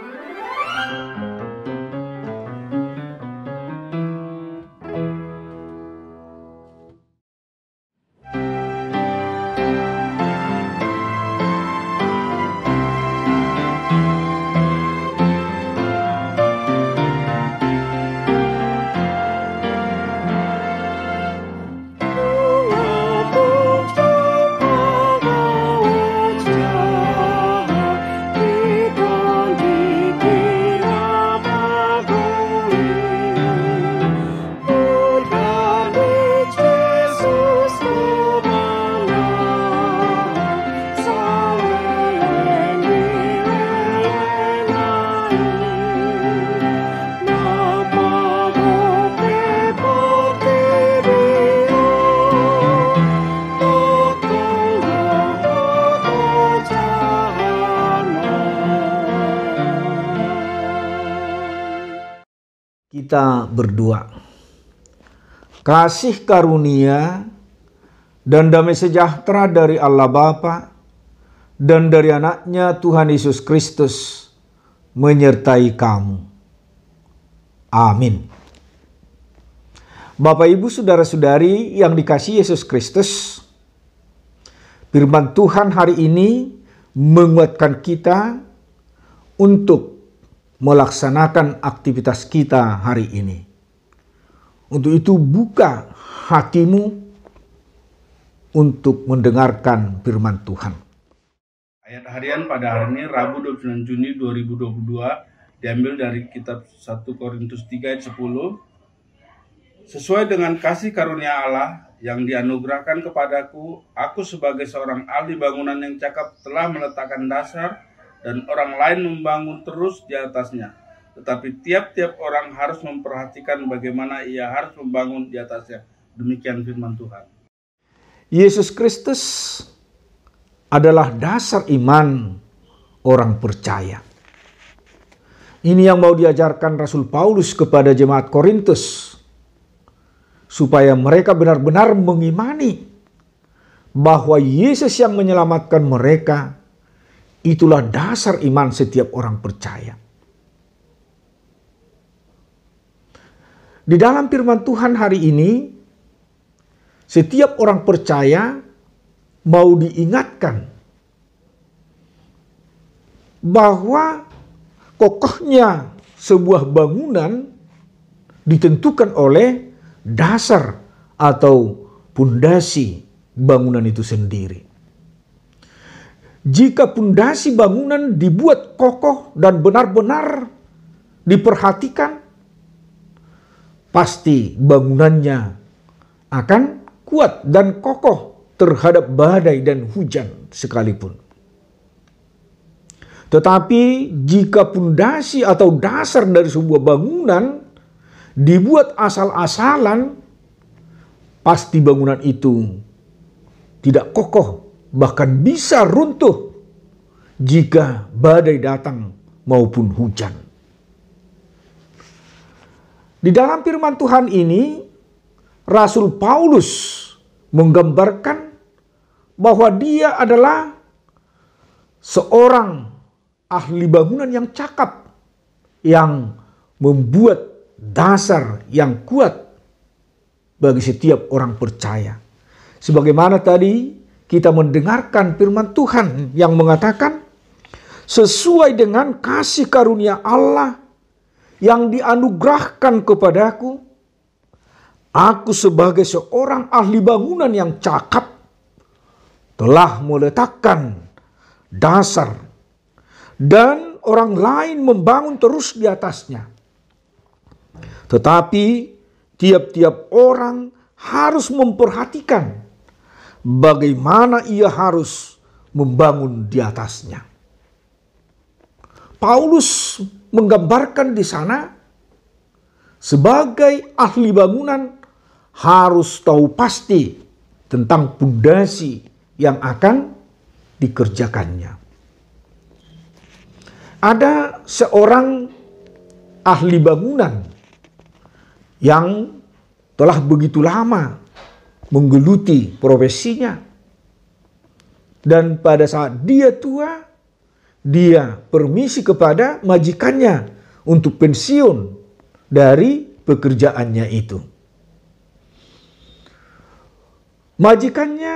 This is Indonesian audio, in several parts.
thank you kita berdua. Kasih karunia dan damai sejahtera dari Allah Bapa dan dari anaknya Tuhan Yesus Kristus menyertai kamu. Amin. Bapak Ibu saudara-saudari yang dikasih Yesus Kristus, firman Tuhan hari ini menguatkan kita untuk melaksanakan aktivitas kita hari ini. Untuk itu buka hatimu untuk mendengarkan firman Tuhan. Ayat harian pada hari ini Rabu 29 Juni 2022 diambil dari kitab 1 Korintus 3 ayat 10. Sesuai dengan kasih karunia Allah yang dianugerahkan kepadaku, aku sebagai seorang ahli bangunan yang cakap telah meletakkan dasar dan orang lain membangun terus di atasnya. Tetapi tiap-tiap orang harus memperhatikan bagaimana ia harus membangun di atasnya. Demikian firman Tuhan. Yesus Kristus adalah dasar iman orang percaya. Ini yang mau diajarkan Rasul Paulus kepada jemaat Korintus supaya mereka benar-benar mengimani bahwa Yesus yang menyelamatkan mereka Itulah dasar iman setiap orang percaya. Di dalam firman Tuhan hari ini, setiap orang percaya mau diingatkan bahwa kokohnya sebuah bangunan ditentukan oleh dasar atau pundasi bangunan itu sendiri jika pundasi bangunan dibuat kokoh dan benar-benar diperhatikan, pasti bangunannya akan kuat dan kokoh terhadap badai dan hujan sekalipun. Tetapi jika pundasi atau dasar dari sebuah bangunan dibuat asal-asalan, pasti bangunan itu tidak kokoh bahkan bisa runtuh jika badai datang maupun hujan. Di dalam firman Tuhan ini, Rasul Paulus menggambarkan bahwa dia adalah seorang ahli bangunan yang cakap, yang membuat dasar yang kuat bagi setiap orang percaya. Sebagaimana tadi kita mendengarkan firman Tuhan yang mengatakan sesuai dengan kasih karunia Allah yang dianugerahkan kepadaku aku sebagai seorang ahli bangunan yang cakap telah meletakkan dasar dan orang lain membangun terus di atasnya tetapi tiap-tiap orang harus memperhatikan bagaimana ia harus membangun di atasnya. Paulus menggambarkan di sana sebagai ahli bangunan harus tahu pasti tentang pondasi yang akan dikerjakannya. Ada seorang ahli bangunan yang telah begitu lama menggeluti profesinya. Dan pada saat dia tua, dia permisi kepada majikannya untuk pensiun dari pekerjaannya itu. Majikannya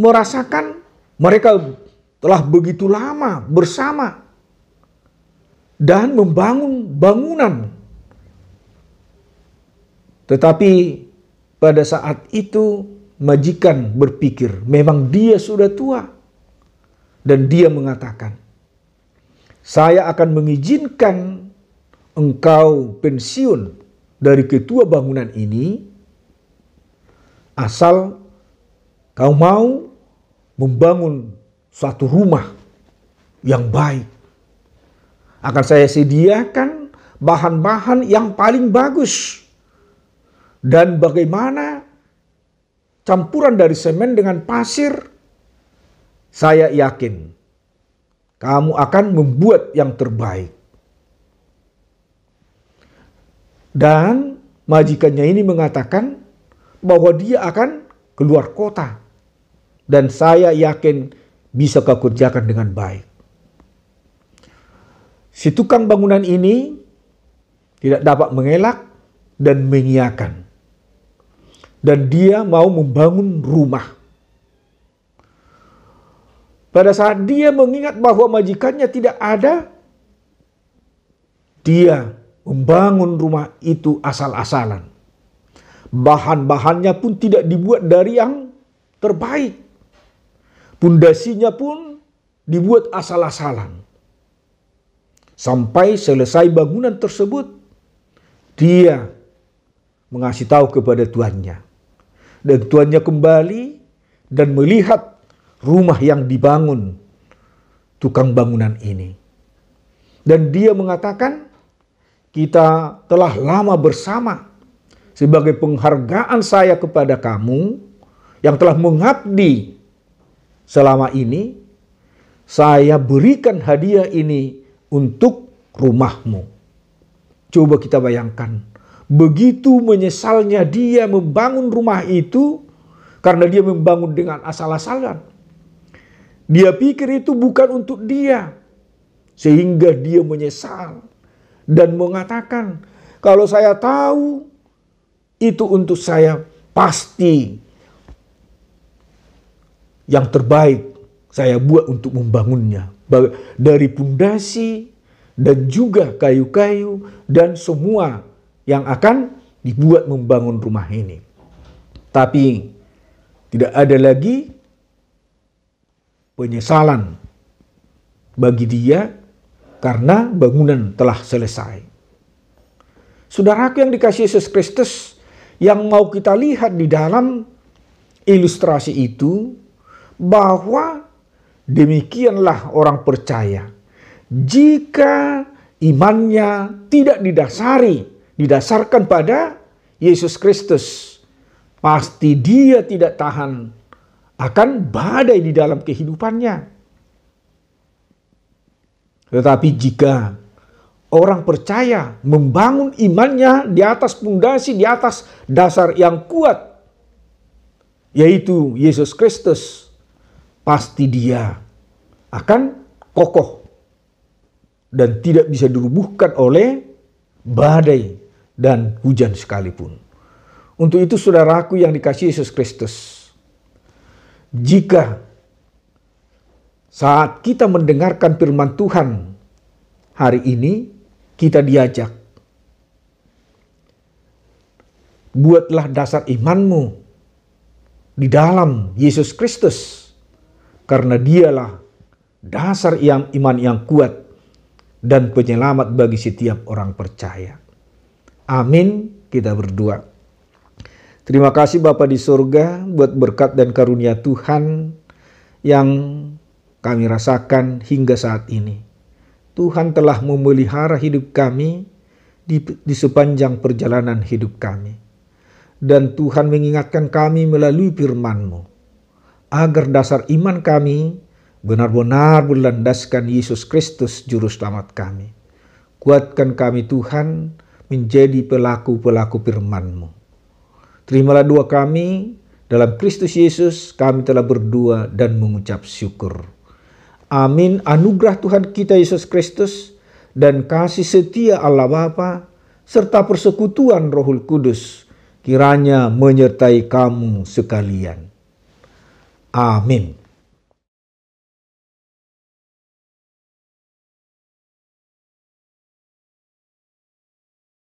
merasakan mereka telah begitu lama bersama dan membangun bangunan. Tetapi pada saat itu majikan berpikir memang dia sudah tua. Dan dia mengatakan, saya akan mengizinkan engkau pensiun dari ketua bangunan ini asal kau mau membangun suatu rumah yang baik. Akan saya sediakan bahan-bahan yang paling bagus dan bagaimana campuran dari semen dengan pasir, saya yakin kamu akan membuat yang terbaik. Dan majikannya ini mengatakan bahwa dia akan keluar kota. Dan saya yakin bisa kau kerjakan dengan baik. Si tukang bangunan ini tidak dapat mengelak dan mengiakan dan dia mau membangun rumah. Pada saat dia mengingat bahwa majikannya tidak ada, dia membangun rumah itu asal-asalan. Bahan-bahannya pun tidak dibuat dari yang terbaik. Pundasinya pun dibuat asal-asalan. Sampai selesai bangunan tersebut, dia mengasih tahu kepada tuannya, dan tuannya kembali dan melihat rumah yang dibangun tukang bangunan ini. Dan dia mengatakan, kita telah lama bersama sebagai penghargaan saya kepada kamu yang telah mengabdi selama ini, saya berikan hadiah ini untuk rumahmu. Coba kita bayangkan Begitu menyesalnya dia membangun rumah itu karena dia membangun dengan asal-asalan. Dia pikir itu bukan untuk dia. Sehingga dia menyesal dan mengatakan, kalau saya tahu itu untuk saya pasti yang terbaik saya buat untuk membangunnya dari pundasi dan juga kayu-kayu dan semua yang akan dibuat membangun rumah ini. Tapi tidak ada lagi penyesalan bagi dia karena bangunan telah selesai. Saudaraku yang dikasih Yesus Kristus, yang mau kita lihat di dalam ilustrasi itu bahwa demikianlah orang percaya. Jika imannya tidak didasari didasarkan pada Yesus Kristus. Pasti dia tidak tahan akan badai di dalam kehidupannya. Tetapi jika orang percaya membangun imannya di atas pundasi, di atas dasar yang kuat, yaitu Yesus Kristus, pasti dia akan kokoh dan tidak bisa dirubuhkan oleh badai dan hujan sekalipun. Untuk itu saudaraku yang dikasih Yesus Kristus, jika saat kita mendengarkan firman Tuhan hari ini, kita diajak. Buatlah dasar imanmu di dalam Yesus Kristus, karena dialah dasar yang iman yang kuat dan penyelamat bagi setiap orang percaya. Amin kita berdoa. Terima kasih Bapak di sorga buat berkat dan karunia Tuhan yang kami rasakan hingga saat ini. Tuhan telah memelihara hidup kami di, di sepanjang perjalanan hidup kami. Dan Tuhan mengingatkan kami melalui firman-Mu agar dasar iman kami benar-benar berlandaskan Yesus Kristus juru selamat kami. Kuatkan kami Tuhan menjadi pelaku-pelaku firman-Mu. Terimalah doa kami, dalam Kristus Yesus kami telah berdua dan mengucap syukur. Amin. Anugerah Tuhan kita Yesus Kristus dan kasih setia Allah Bapa serta persekutuan Roh Kudus kiranya menyertai kamu sekalian. Amin.